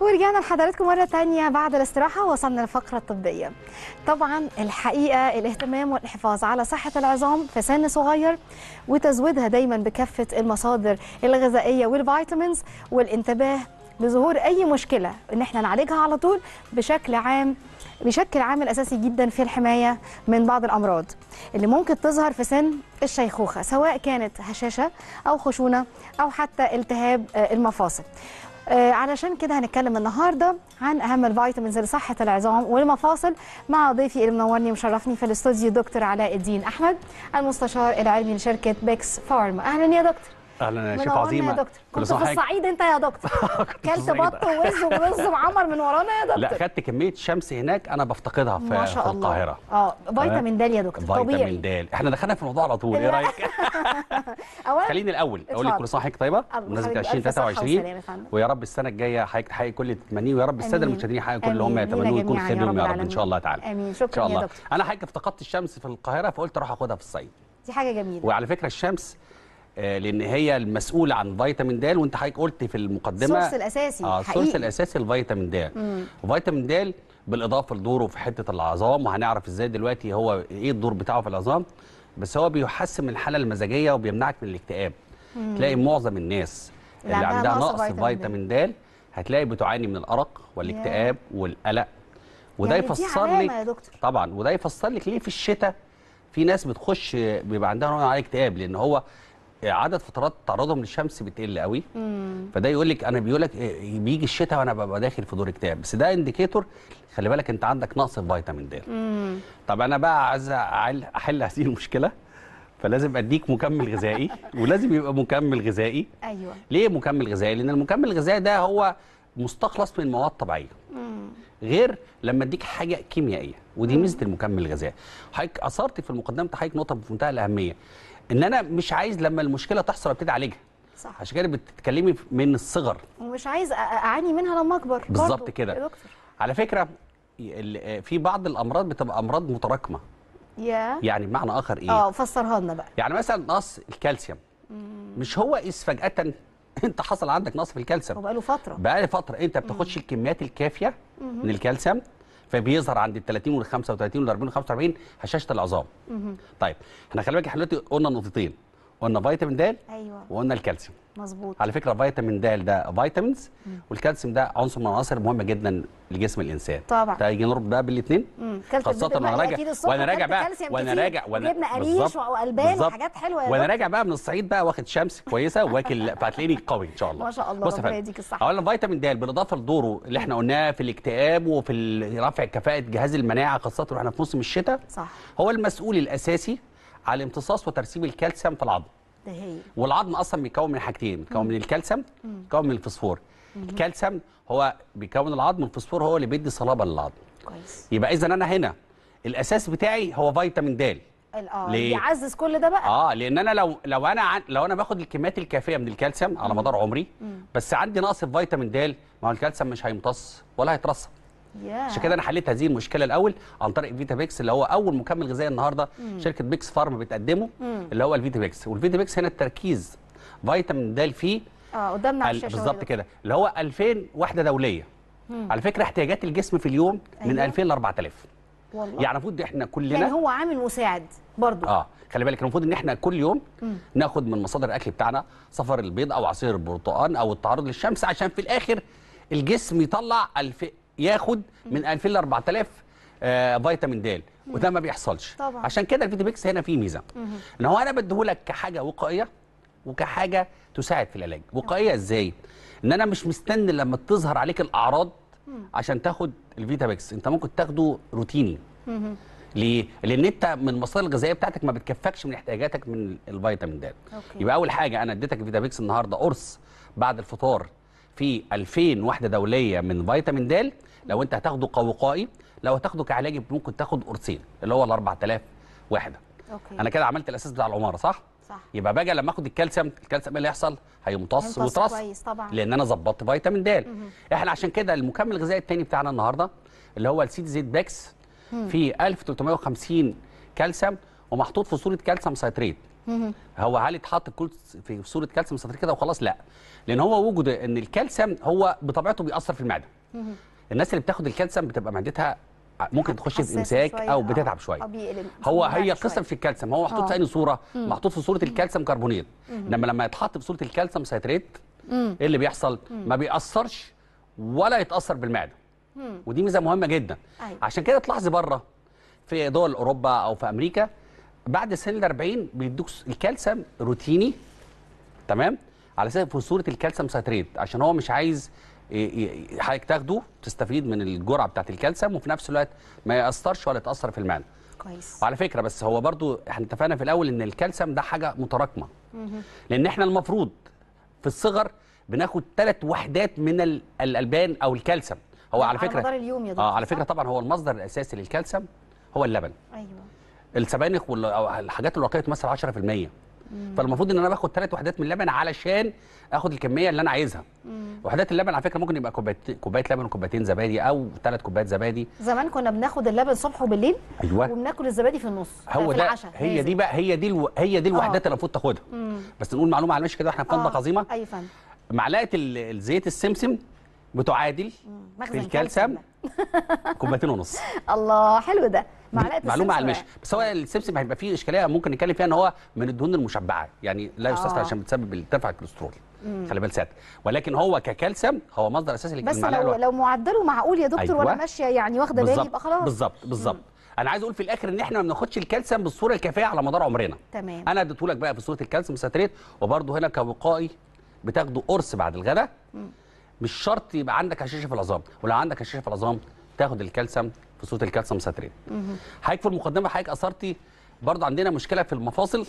ورجعنا لحضراتكم مرة تانية بعد الاستراحة وصلنا للفقرة الطبية طبعا الحقيقة الاهتمام والحفاظ على صحة العظام في سن صغير وتزويدها دايما بكافة المصادر الغذائية والفيتامينز والانتباه لظهور اي مشكله ان احنا نعالجها على طول بشكل عام بشكل عامل اساسي جدا في الحمايه من بعض الامراض اللي ممكن تظهر في سن الشيخوخه سواء كانت هشاشه او خشونه او حتى التهاب المفاصل آه، علشان كده هنتكلم النهارده عن اهم الفيتامينز لصحه العظام والمفاصل مع ضيفي اللي منورني ومشرفني في الاستوديو دكتور علاء الدين احمد المستشار العلمي لشركه بيكس فارما اهلا يا دكتور اهلا يا شيف عظيمه يا دكتور في الصعيد انت يا دكتور كلت بط ووز ورز معمر من ورانا يا دكتور لا خدت كميه شمس هناك انا بفتقدها في, ما شاء في القاهره اه فيتامين د يا دكتور طبيعي فيتامين د احنا دخلنا في الموضوع على طول ايه رايك اولا خليني الاول اقول لك كل صحيح حضرتك طيبه بمناسبه 2023 ويا رب السنه الجايه حضرتك تحقق كل اللي تتمنيه ويا رب الساده المشاهدين يحققوا كل اللي هم يتمنوه يكون خير لهم يا رب ان شاء الله تعالى امين شكرا يا دكتور انا حضرتك افتقدت الشمس في القاهره فقلت اروح اخدها في الصعيد دي حاجه جميله وعلى فكره الشمس آه، لان هي المسؤوله عن فيتامين د وانت حضرتك قلت في المقدمه السورس الاساسي اه السورس الاساسي الفيتامين د وفيتامين د بالاضافه لدوره في حته العظام وهنعرف ازاي دلوقتي هو ايه الدور بتاعه في العظام بس هو بيحسن من الحاله المزاجيه وبيمنعك من الاكتئاب مم. تلاقي معظم الناس اللي, عندها, عندها نقص فيتامين د هتلاقي بتعاني من الارق والاكتئاب yeah. والقلق وده يعني يفسر لك طبعا وده يفسر لك ليه في الشتاء في ناس بتخش بيبقى عندها نوع من الاكتئاب لان هو عدد فترات تعرضهم للشمس بتقل قوي فده يقول لك انا بيقول لك إيه، بيجي الشتاء وانا ببقى داخل في دور اكتئاب بس ده انديكيتور خلي بالك انت عندك نقص في فيتامين د طب انا بقى عايز احل هذه المشكله فلازم اديك مكمل غذائي ولازم يبقى مكمل غذائي ايوه ليه مكمل غذائي لان المكمل الغذائي ده هو مستخلص من مواد طبيعيه غير لما اديك حاجه كيميائيه ودي ميزه المكمل الغذائي حضرتك اثرت في المقدمه حضرتك نقطه في منتهى الاهميه ان انا مش عايز لما المشكله تحصل ابتدي اعالجها صح عشان كده بتتكلمي من الصغر ومش عايز اعاني منها لما اكبر بالظبط كده على فكره في بعض الامراض بتبقى امراض متراكمه يا yeah. يعني بمعنى اخر ايه اه فسرها لنا بقى يعني مثلا نقص الكالسيوم مش هو اذ فجاه انت حصل عندك نقص في الكالسيوم له فتره بقاله فتره انت بتاخدش الكميات الكافيه مم. من الكالسيوم فبيظهر عند ال 30 وال 35 وال 40 وال 45 هشاشه العظام. طيب احنا خلي بالك احنا دلوقتي قلنا نقطتين قلنا فيتامين د ايوه وقلنا الكالسيوم مظبوط على فكره فيتامين د ده فيتامينز والكالسيوم ده عنصر من العناصر المهمه جدا لجسم الانسان طبعا تيجي نربط ده بالاثنين خاصه وانا راجع وانا راجع بقى وانا راجع وانا جبنا قريش والبان وحاجات حلوه وانا راجع بقى من الصعيد بقى واخد شمس كويسه واكل فهتلاقيني قوي ان شاء الله ما شاء الله ربنا يديك الصحه اولا فيتامين د بالاضافه لدوره اللي احنا قلناه في الاكتئاب وفي رفع كفاءه جهاز المناعه خاصه واحنا في موسم الشتاء صح هو المسؤول الاساسي على امتصاص وترسيب الكالسيوم في العظم ده هي. والعظم اصلا بيتكون من حاجتين بيتكون من الكالسيوم بيتكون من الفسفور الكالسيوم هو بيكون العظم الفسفور هو اللي بيدي صلابه للعظم كويس يبقى اذا انا هنا الاساس بتاعي هو فيتامين د اه بيعزز كل ده بقى اه لان انا لو لو انا عن... لو انا باخد الكميات الكافيه من الكالسيوم على مدار عمري مم. بس عندي نقص في فيتامين د ما هو الكالسيوم مش هيمتص ولا هيترسب عشان كده انا حليت هذه المشكله الاول عن طريق فيتا بيكس اللي هو اول مكمل غذائي النهارده مم. شركه بيكس فارم بتقدمه مم. اللي هو الفيتا بيكس والفيتا بيكس هنا التركيز فيتامين د فيه اه قدامنا على الشاشه بالظبط كده اللي هو 2000 وحده دوليه مم. على فكره احتياجات الجسم في اليوم أيوه. من 2000 ل 4000 والله يعني المفروض احنا كلنا يعني هو عامل مساعد برضه اه خلي بالك المفروض ان احنا كل يوم مم. ناخد من مصادر الاكل بتاعنا صفر البيض او عصير البرتقال او التعرض للشمس عشان في الاخر الجسم يطلع الف ياخد من 2000 ل 4000 فيتامين د وده ما بيحصلش طبعا. عشان كده الفيتاميكس هنا فيه ميزه ان هو انا بديهولك كحاجه وقائيه وكحاجه تساعد في العلاج وقائيه ازاي ان انا مش مستني لما تظهر عليك الاعراض عشان تاخد الفيتاميكس انت ممكن تاخده روتيني ليه؟ لان انت من المصادر الغذائيه بتاعتك ما بتكفكش من احتياجاتك من الفيتامين د يبقى اول حاجه انا اديتك فيتاميكس النهارده قرص بعد الفطار في 2000 وحده دوليه من فيتامين د لو انت هتاخده كوقائي لو هتاخده كعلاجي ممكن تاخد قرصين اللي هو ال 4000 وحده أوكي. انا كده عملت الاساس بتاع العماره صح صح يبقى باجي لما اخد الكالسيوم الكالسيوم ايه اللي هيحصل هيمتص ويترص كويس طبعا لان انا ظبطت فيتامين د احنا عشان كده المكمل الغذائي الثاني بتاعنا النهارده اللي هو السيد زيت باكس فيه 1350 كالسيوم ومحطوط في صوره كالسيوم سيتريت هو هل اتحط كل في صوره كالسيوم سيتريت كده وخلاص لا لان هو وجود ان الكالسيوم هو بطبيعته بيأثر في المعده الناس اللي بتاخد الكالسيوم بتبقى معدتها ممكن تخش في امساك او آه، بتتعب شويه هو هي قصه في الكالسيوم هو محطوط في آه. اي صوره محطوط في صوره الكالسيوم كربونيت انما لما يتحط في صوره الكالسيوم سيتريت ايه اللي بيحصل ما بيأثرش ولا يتأثر بالمعده ودي ميزه مهمه جدا أيوة. عشان كده تلاحظي بره في دول اوروبا او في امريكا بعد سن ال 40 بيدوك الكالسيوم روتيني تمام على اساس في صوره الكالسيوم ساتريت عشان هو مش عايز إيه، إيه، حضرتك تاخده تستفيد من الجرعه بتاعت الكالسيوم وفي نفس الوقت ما ياثرش ولا يتاثر في المعده كويس وعلى فكره بس هو برضو احنا اتفقنا في الاول ان الكالسيوم ده حاجه متراكمه لان احنا المفروض في الصغر بناخد ثلاث وحدات من الالبان او الكالسيوم هو على فكره على اليوم يا اه على فكره طبعا هو المصدر الاساسي للكالسيوم هو اللبن ايوه السبانخ والحاجات الورقيه تمثل 10% فالمفروض ان انا باخد ثلاث وحدات من اللبن علشان اخد الكميه اللي انا عايزها وحدات اللبن على فكره ممكن يبقى كوبايه كوبايه لبن وكوبايتين زبادي او ثلاث كوبايات زبادي زمان كنا بناخد اللبن الصبح وبالليل أيوة. وبناكل الزبادي في النص هو ده هي دي بقى هي دي الو... هي دي الوحدات اللي آه. المفروض تاخدها مم. بس نقول معلومه على المشي كده احنا في فندق آه. عظيمه اي أيوة، فندق معلقه الزيت السمسم بتعادل في الكالسيوم كوبايتين ونص الله حلو ده معلومه السمسم على المشي يعني. بس هو اه. السمسم هيبقى فيه اشكاليه ممكن نتكلم فيها ان هو من الدهون المشبعه يعني لا يستسقى آه. عشان بتسبب ارتفاع الكوليسترول خلي بال ساتر ولكن هو ككالسيوم هو مصدر اساسي بس لو لو معدله معقول يا دكتور أيوة. وانا ماشيه يعني واخده بالي يبقى خلاص بالظبط بالظبط انا عايز اقول في الاخر ان احنا ما بناخدش الكالسيوم بالصوره الكافيه على مدار عمرنا تمام انا اديته لك بقى في صوره الكالسيوم ساتريت وبرده هنا كوقائي بتاخده قرص بعد الغداء مش شرط يبقى عندك هشاشه في العظام ولو عندك هشاشه في العظام تاخد الكالسيوم في صوره الكالسيوم ساترين حضرتك في المقدمه حضرتك اثرتي برضه عندنا مشكله في المفاصل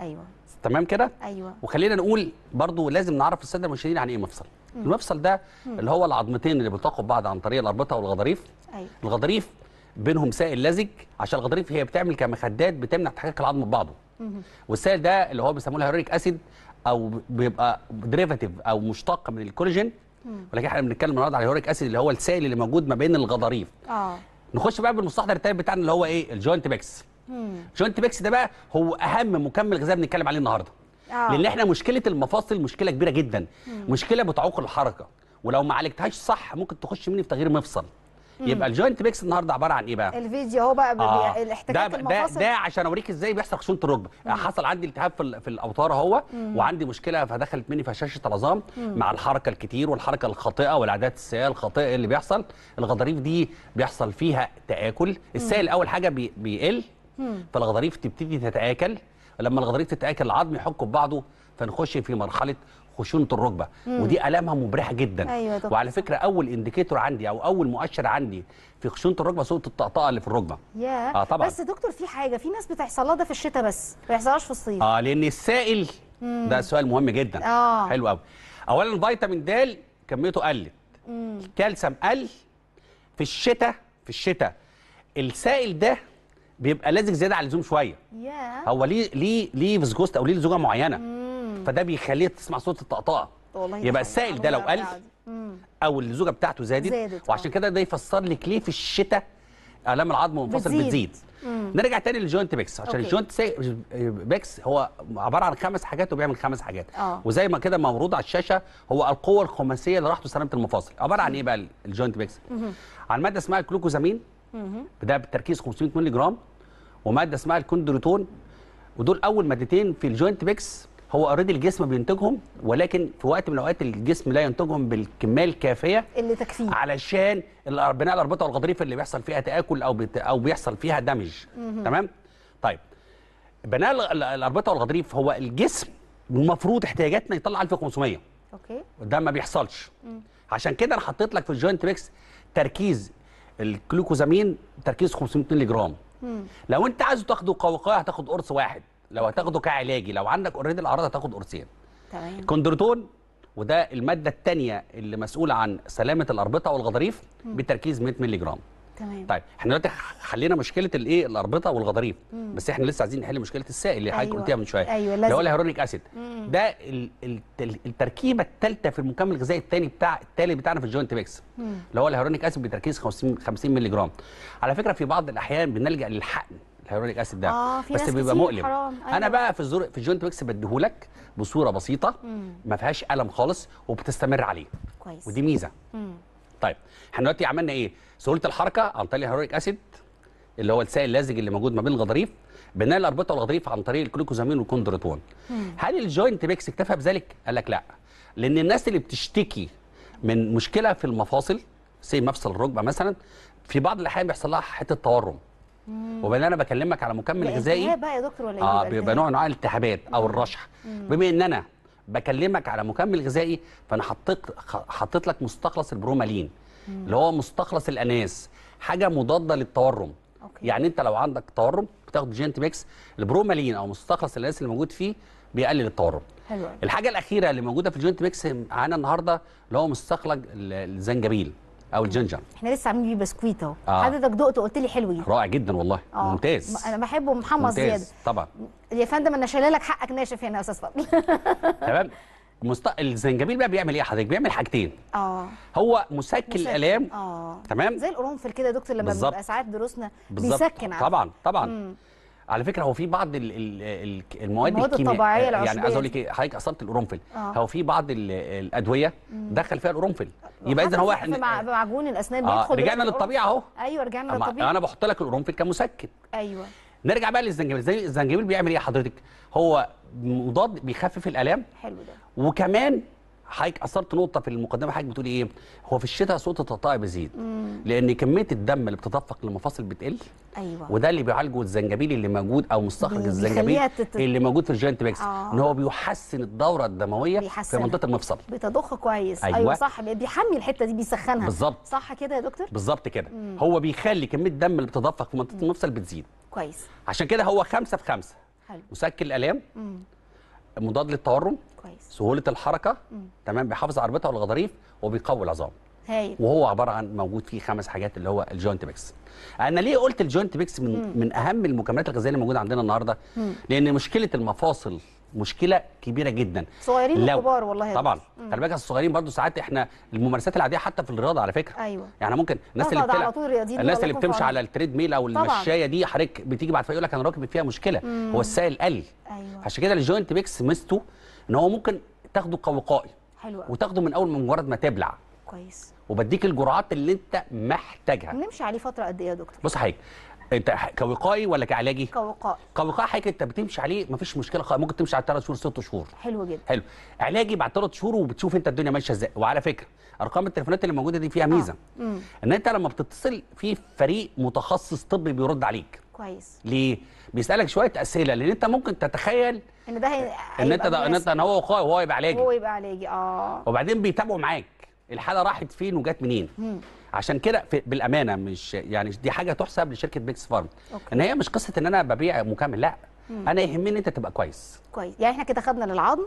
ايوه تمام كده ايوه وخلينا نقول برضه لازم نعرف الساده المشاهدين عن يعني ايه مفصل مم. المفصل ده مم. اللي هو العظمتين اللي بيلتقوا ببعض عن طريق الاربطه والغضاريف ايوه الغضاريف بينهم سائل لزج عشان الغضاريف هي بتعمل كمخدات بتمنع تحرك العظم ببعضه والسائل ده اللي هو بيسموه الهيروريك اسيد او بيبقى ديريفاتيف او مشتق من الكولاجين ولكن احنا بنتكلم النهارده على الهيروريك اسيد اللي هو السائل اللي موجود ما بين الغضاريف اه نخش بقى بالمستحضر التالت بتاعنا اللي هو ايه الجوينت بيكس الجوينت بيكس ده بقى هو اهم مكمل غذائي بنتكلم عليه النهارده آه. لان احنا مشكله المفاصل مشكله كبيره جدا مم. مشكله بتعوق الحركه ولو ما عالجتهاش صح ممكن تخش مني في تغيير مفصل يبقى الجوينت ميكس النهارده عباره عن ايه بقى الفيديو اهو بقى آه. الاحتكاك ده, ده ده عشان اوريك ازاي بيحصل خشونه الركبه آه، حصل عندي التهاب في, في الاوتار اهو وعندي مشكله فدخلت مني فشاشه العظام مع الحركه الكتير والحركه الخاطئه والعادات السيئه الخاطئه اللي بيحصل الغضاريف دي بيحصل فيها تاكل السائل اول حاجه بي بيقل فالغضاريف تبتدي تتاكل لما الغضاريف تتاكل العظم يحك ببعضه فنخش في مرحله خشونه الركبه ودي الامها مبرحه جدا أيوة طبعا. وعلى فكره اول انديكيتور عندي او اول مؤشر عندي في خشونه الركبه صوت الطقطقه اللي في الركبه اه طبعا بس دكتور في حاجه في ناس بتحصلها ده في الشتاء بس ما بيحصلهاش في الصيف اه لان السائل مم. ده سؤال مهم جدا آه. حلو قوي اولا فيتامين د كميته قلت مم. الكالسيوم قل في الشتاء في الشتاء السائل ده بيبقى لازق زياده على اللزوم شويه yeah. هو ليه ليه ليه فيسكوست او ليه لزوجه معينه mm. فده بيخليها تسمع صوت الطقطقه والله يبقى السائل ده لو قل او الزوجه بتاعته زادت, زادت آه. وعشان كده ده يفسر لك ليه في الشتاء الام العظم منفصل بتزيد, بتزيد. نرجع تاني للجوينت بيكس عشان الجوينت بيكس هو عباره عن خمس حاجات وبيعمل خمس حاجات أوه. وزي ما كده معروض على الشاشه هو القوه الخماسيه لراحته وسلامه المفاصل عباره عن ايه بقى الجوينت بيكس مم. عن ماده اسمها الكلوكوزامين ده بتركيز 500 مللي جرام وماده اسمها الكوندروتون ودول اول مادتين في الجوينت بيكس هو اوريدي الجسم بينتجهم ولكن في وقت من الاوقات الجسم لا ينتجهم بالكميه الكافيه اللي تكفيه علشان بناء الاربطه والغضاريف اللي بيحصل فيها تاكل او بت... او بيحصل فيها دمج تمام طيب بناء الاربطه والغضاريف هو الجسم المفروض احتياجاتنا يطلع 1500 اوكي ده ما بيحصلش مم. عشان كده انا حطيت لك في الجوينت ميكس تركيز الجلوكوزامين تركيز 500 مللي جرام مم. لو انت عايزه تاخده قوقعه هتاخد قرص واحد لو هتاخده كعلاجي لو عندك اوريدي الاعراض هتاخد قرصين تمام كوندرتون وده الماده الثانيه اللي مسؤوله عن سلامه الاربطه والغضاريف بتركيز 100 مللي جرام تمام طيب احنا دلوقتي حلينا مشكله الايه الاربطه والغضاريف مم. بس احنا لسه عايزين نحل مشكله السائل اللي أيوة. حضرتك قلتيها من شويه أيوة اللي هو الهيرونيك اسيد ده ال ال التركيبه الثالثه في المكمل الغذائي الثاني بتاع التالي بتاعنا في الجوينت ميكس اللي هو الهيرونيك اسيد بتركيز 50 50 مللي جرام على فكره في بعض الاحيان بنلجا للحقن الهيرونيك اسيد ده آه في بس ناس بيبقى مؤلم حرام. أيوة. انا بقى في الزر... في الجوينت ميكس بديهولك بصوره بسيطه ما فيهاش الم خالص وبتستمر عليه كويس ودي ميزه مم. طيب احنا دلوقتي عملنا ايه سهوله الحركه عن طريق الهيرونيك اسيد اللي هو السائل اللازج اللي موجود ما بين الغضاريف بناء الاربطه والغضاريف عن طريق الكلوكوزامين والكوندروتون هل الجوينت بيكس اكتفى بذلك قال لك لا لان الناس اللي بتشتكي من مشكله في المفاصل زي مفصل الركبه مثلا في بعض الاحيان بيحصل لها حته تورم وبما ان انا بكلمك على مكمل غذائي بقى يا دكتور ولا ايه اه بيبقى نوع انواع الالتهابات او الرشح بما ان انا بكلمك على مكمل غذائي فانا حطيت حطيت لك مستخلص البرومالين مم. اللي هو مستخلص الاناس حاجه مضاده للتورم أوكي. يعني انت لو عندك تورم بتاخد جينت ميكس البرومالين او مستخلص الاناس اللي موجود فيه بيقلل التورم حلو الحاجه الاخيره اللي موجوده في الجوينت ميكس معانا النهارده اللي هو مستخلص الزنجبيل او الجنجر احنا لسه عاملين بيه بسكويت اهو آه. حضرتك دقته قلت لي حلو رائع جدا والله آه. ممتاز انا بحبه محمص زياده طبعا يا فندم انا شايله لك حقك ناشف هنا يا استاذ فضل تمام مست... الزنجبيل بقى بيعمل ايه حضرتك بيعمل حاجتين اه هو مسكن الالام اه تمام زي القرنفل كده يا دكتور لما بيبقى ساعات دروسنا بيسكن طبعا طبعا مم. على فكره هو في بعض الـ الـ المواد, المواد الطبيعيه العشبية يعني عايز اقول لك حضرتك اثرت القرنفل آه. هو في بعض الادويه دخل فيها القرنفل يبقى اذا هو احنا معجون الاسنان آه. بيدخل رجعنا للطبيعه اهو ايوه رجعنا للطبيعه انا بحط لك القرنفل كمسكن ايوه نرجع بقى للزنجبيل زي الزنجبيل بيعمل ايه حضرتك هو مضاد بيخفف الالام حلو ده وكمان حضرتك اثرت نقطه في المقدمه حضرتك بتقولي ايه هو في الشتاء صوت الطقطقه بيزيد لان كميه الدم اللي بتتدفق للمفاصل بتقل ايوه وده اللي بيعالجه الزنجبيل اللي موجود او مستخرج الزنجبيل تت... اللي موجود في الجوينت بيكس آه. ان هو بيحسن الدوره الدمويه بيحسن. في منطقه المفصل بتضخ كويس أيوة. ايوه صح بيحمي الحته دي بيسخنها بالظبط صح كده يا دكتور بالظبط كده هو بيخلي كميه الدم اللي بتتدفق في منطقه المفصل بتزيد كويس عشان كده هو خمسة في خمسة حلو مسكن الالام مم. مضاد للتورم كويس سهوله الحركه مم. تمام بيحافظ على عربته والغضاريف وبيقوي العظام هايل وهو عباره عن موجود فيه خمس حاجات اللي هو الجوينت بيكس انا ليه قلت الجوينت بيكس من مم. من اهم المكملات الغذائيه اللي موجوده عندنا النهارده مم. لان مشكله المفاصل مشكله كبيره جدا صغيرين لو... وكبار والله طبعا خلي بالك الصغيرين برضو ساعات احنا الممارسات العاديه حتى في الرياضه على فكره ايوه يعني ممكن الناس اللي بتلعب الناس اللي بتمشي على التريد ميل او المشايه دي حضرتك بتيجي بعد فيقول لك انا راكب فيها مشكله مم. هو السائل قل ايوه عشان كده الجوينت ميكس ميزته ان هو ممكن تاخده كوقائي حلو وتاخده من اول مجرد ما تبلع كويس وبديك الجرعات اللي انت محتاجها نمشي عليه فتره قد ايه يا دكتور بص حضرتك انت كوقائي ولا كعلاجي؟ كوقائي كوقائي حضرتك انت بتمشي عليه مفيش مشكله خالص ممكن تمشي على ثلاث شهور ست شهور حلو جدا حلو علاجي بعد ثلاث شهور وبتشوف انت الدنيا ماشيه ازاي وعلى فكره ارقام التليفونات اللي موجوده دي فيها آه. ميزه آه. ان انت لما بتتصل في فريق متخصص طبي بيرد عليك كويس ليه؟ بيسالك شويه اسئله لان انت ممكن تتخيل ان ده هي... ان انت ده ان انت ان هو وقائي وهو يبقى علاجي هو يبقى علاجي اه وبعدين بيتابعوا معاك الحاله راحت فين وجت منين مم. عشان كده بالامانه مش يعني دي حاجه تحسب لشركه بيكس فارم أوكي. ان هي مش قصه ان انا ببيع مكمل لا مم. انا يهمني ان انت تبقى كويس كويس يعني احنا كده خدنا للعظم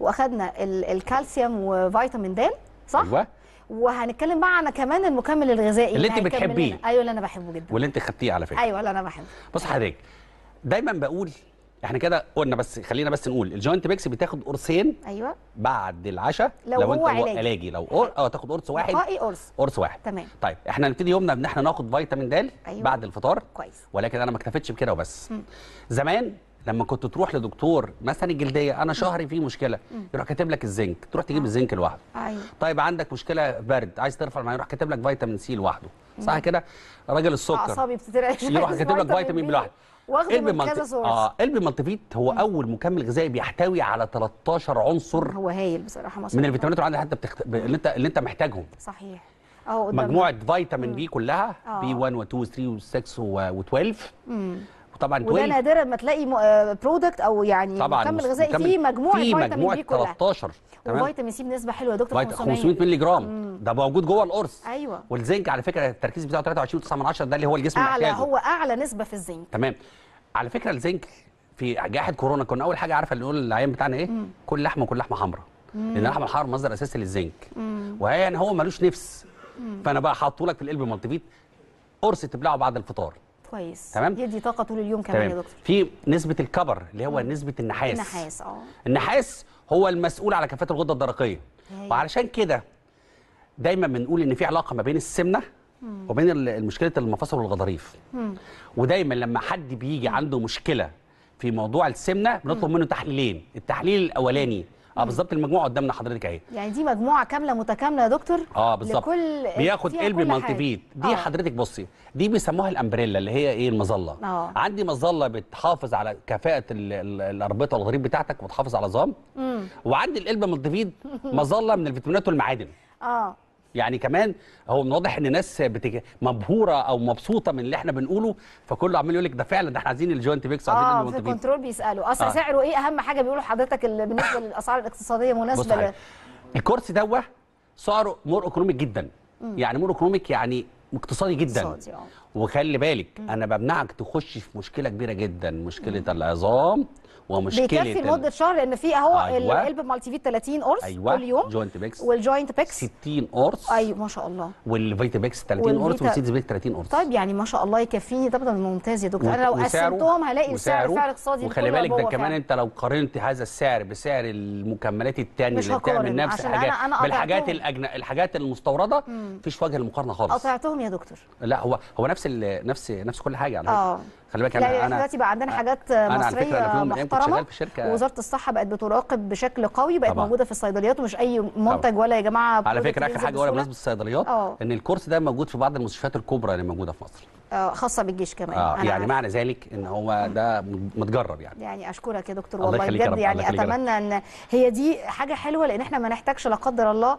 واخدنا الكالسيوم وفيتامين د صح ايوه وهنتكلم بقى عن كمان المكمل الغذائي اللي انت بتحبيه ايوه اللي انا بحبه جدا واللي انت خدتيه على فكره ايوه اللي انا بحبه بص حضرتك دايما بقول احنا كده قلنا بس خلينا بس نقول الجوينت بيكس بتاخد قرصين ايوه بعد العشاء لو, لو هو انت علاجي, علاجي. لو قر... اه تاخد قرص واحد اه قرص قرص واحد تمام طيب احنا نبتدي يومنا ان احنا ناخد فيتامين د أيوة. بعد الفطار كويس ولكن انا ما اكتفيتش بكده وبس م. زمان لما كنت تروح لدكتور مثلا الجلديه انا شهري فيه مشكله يروح كاتب لك الزنك تروح تجيب آه. الزنك لوحده أيوة. طيب عندك مشكله برد عايز ترفع المعده يروح كاتب لك فيتامين سي لوحده صح كده راجل السكر اعصابي بتترعش يروح كاتب لك فيتامين بي لوحده واخده من ملت... كذا سورس اه قلب الملتفيت هو مم. اول مكمل غذائي بيحتوي على 13 عنصر هو هايل بصراحه ما من الفيتامينات اللي عندك حتى بتخت... اللي انت اللي انت محتاجهم صحيح اه مجموعه فيتامين بي كلها آه. بي 1 و2 و3 و6 و12 طبعا وده نادرا ما تلاقي برودكت آه، او يعني طبعا مكمل غذائي فيه مجموعه فيه مجموعه 13 تمام وفيتامين سي بنسبه حلوه يا دكتور 500 500 مللي جرام ده موجود جوه القرص ايوه والزنك على فكره التركيز بتاعه 23 10 ده اللي هو الجسم اعلى هو اعلى نسبه في الزنك تمام على فكره الزنك في جائحه كورونا كنا اول حاجه عارفه نقول العيان بتاعنا ايه مم. كل لحمه كل لحمه حمراء لان اللحمه الحمراء مصدر اساسي للزنك وهي يعني هو ملوش نفس مم. فانا بقى حاطه لك في القلب مالتي بيت قرص تبلعه بعد الفطار كويس تمام يدي طاقه طول اليوم كمان يا دكتور في نسبه الكبر اللي هو نسبه النحاس النحاس اه النحاس هو المسؤول على كفاءه الغده الدرقيه وعلشان كده دايما بنقول ان في علاقه ما بين السمنه مم. وبين مشكله المفاصل والغضاريف ودايما لما حد بيجي عنده مشكله في موضوع السمنه بنطلب منه تحليلين التحليل الاولاني اه بالظبط المجموعه قدامنا حضرتك اهي يعني دي مجموعه كامله متكامله يا دكتور اه بالظبط لكل بياخد قلب المالتيفيت دي آه. حضرتك بصي دي بيسموها الامبريلا اللي هي ايه المظله آه. عندي مظله بتحافظ على كفاءه الاربطه والغريب بتاعتك وتحافظ على العظام وعندي القلب مالتيفيت مظله من الفيتامينات والمعادن اه يعني كمان هو من واضح ان ناس بتك... مبهوره او مبسوطه من اللي احنا بنقوله فكله عمال يقول لك ده فعلا ده احنا عايزين الجوينت بيكس عايزين اه في الكنترول بيسالوا اصل آه. سعره ايه اهم حاجه بيقولوا حضرتك اللي بالنسبه للاسعار الاقتصاديه مناسبه ل... الكرسي دوت سعره مور ايكونوميك جدا م. يعني مور ايكونوميك يعني اقتصادي جدا اقتصادي آه. وخلي بالك انا بمنعك تخش في مشكله كبيره جدا مشكله العظام ومشكله بيكفي لمده شهر لان في اهو أيوة. القلب مالتي فيت 30 قرص أيوة. كل يوم جوينت بيكس والجوينت بيكس 60 قرص ايوه ما شاء الله والفيتا بيكس 30 قرص والسيدز بيكس 30 قرص طيب يعني ما شاء الله يكفيني طب ده ممتاز يا دكتور انا لو قسمتهم هلاقي السعر سعر اقتصادي وخلي بالك ده كمان انت لو قارنت هذا السعر بسعر المكملات الثانيه اللي بتعمل نفس الحاجات بالحاجات الحاجات المستورده مفيش وجه للمقارنه خالص قطعتهم يا دكتور لا هو هو نفس نفس نفس نفس كل حاجه على يعني. فكره آه. خلي بالك انا انا دلوقتي بقى عندنا حاجات مصريه محترمه وزاره الصحه بقت بتراقب بشكل قوي بقت موجوده في الصيدليات ومش اي منتج طبعا. ولا يا جماعه على فكره اخر حاجه ولا بمناسبه الصيدليات آه. ان الكورس ده موجود في بعض المستشفيات الكبرى اللي موجوده في مصر آه، خاصه بالجيش كمان آه يعني عارف. معنى ذلك ان هو ده متجرب يعني يعني اشكرك يا دكتور والله بجد يعني اتمنى ان هي دي حاجه حلوه لان احنا ما نحتاجش لا قدر الله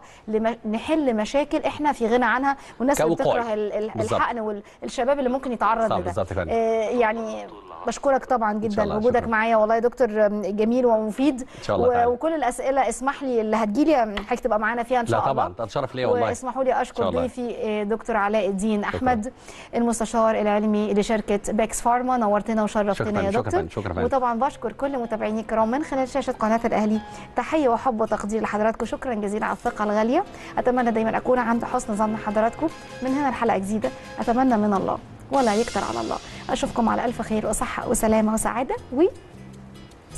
نحل مشاكل احنا في غنى عنها والناس بتكره الحقن والشباب اللي ممكن يتعرض لده آه يعني بشكرك طبعا جدا وجودك معايا والله يا دكتور جميل ومفيد ان شاء الله تعالى. وكل الاسئله اسمح لي اللي هتجي لي حاجه تبقى معانا فيها ان شاء الله لا طبعا اتشرف ليا والله واسمحوا لي اشكر ضيفي آه، دكتور علاء الدين احمد شكرا. المستشار العلمي لشركه باكس فارما نورتنا وشرفتنا يا دكتور شكرا, شكرا وطبعا بشكر كل متابعيني الكرام من خلال شاشه قناه الاهلي تحيه وحب وتقدير لحضراتكم شكرا جزيلا على الثقه الغاليه اتمنى دايما اكون عند حسن ظن حضراتكم من هنا الحلقه جديده اتمنى من الله ولا يكتر على الله اشوفكم على الف خير وصحه وسلامه وسعاده و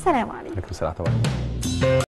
عليكم. عليكم السلام